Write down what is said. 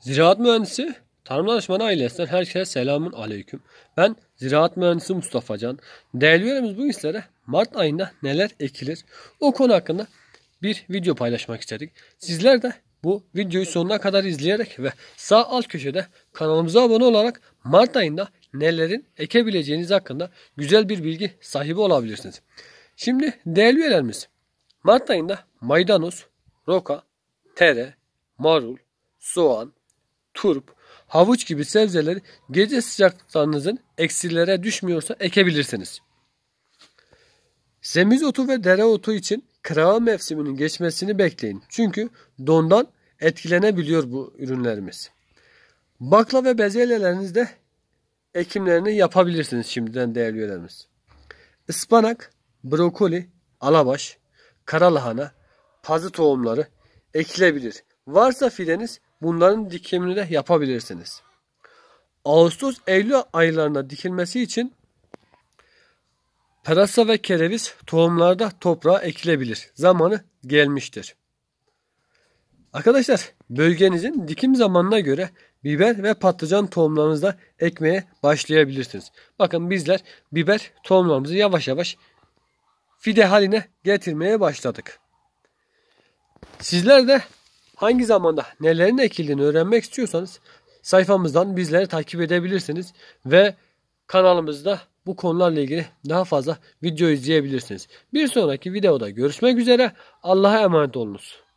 Ziraat mühendisi Tarım Danışmanı ailesinden herkese selamun aleyküm. Ben ziraat mühendisi Mustafa Can. Değerli üyelerimiz bugün sizlere Mart ayında neler ekilir o konu hakkında bir video paylaşmak istedik. Sizler de bu videoyu sonuna kadar izleyerek ve sağ alt köşede kanalımıza abone olarak Mart ayında nelerin ekebileceğiniz hakkında güzel bir bilgi sahibi olabilirsiniz. Şimdi değerli üyelerimiz Mart ayında maydanoz, roka, tere, marul, soğan, turp, havuç gibi sebzeleri gece sıcaklıklarınızın eksilere düşmüyorsa ekebilirsiniz. Semizotu ve dere otu için kırava mevsiminin geçmesini bekleyin. Çünkü dondan etkilenebiliyor bu ürünlerimiz. Bakla ve bezelyelerinizde ekimlerini yapabilirsiniz şimdiden değerli üyelerimiz. Ispanak, brokoli, alabaş, karalahana, pazı tohumları ekilebilir. Varsa fileniz bunların dikimini de yapabilirsiniz. Ağustos-Eylül aylarında dikilmesi için Pırasa ve kereviz tohumlarda toprağa ekilebilir. Zamanı gelmiştir. Arkadaşlar bölgenizin dikim zamanına göre biber ve patlıcan tohumlarınızı da ekmeye başlayabilirsiniz. Bakın bizler biber tohumlarımızı yavaş yavaş fide haline getirmeye başladık. Sizler de hangi zamanda nelerin ekildiğini öğrenmek istiyorsanız sayfamızdan bizleri takip edebilirsiniz ve kanalımızda bu konularla ilgili daha fazla video izleyebilirsiniz. Bir sonraki videoda görüşmek üzere. Allah'a emanet olunuz.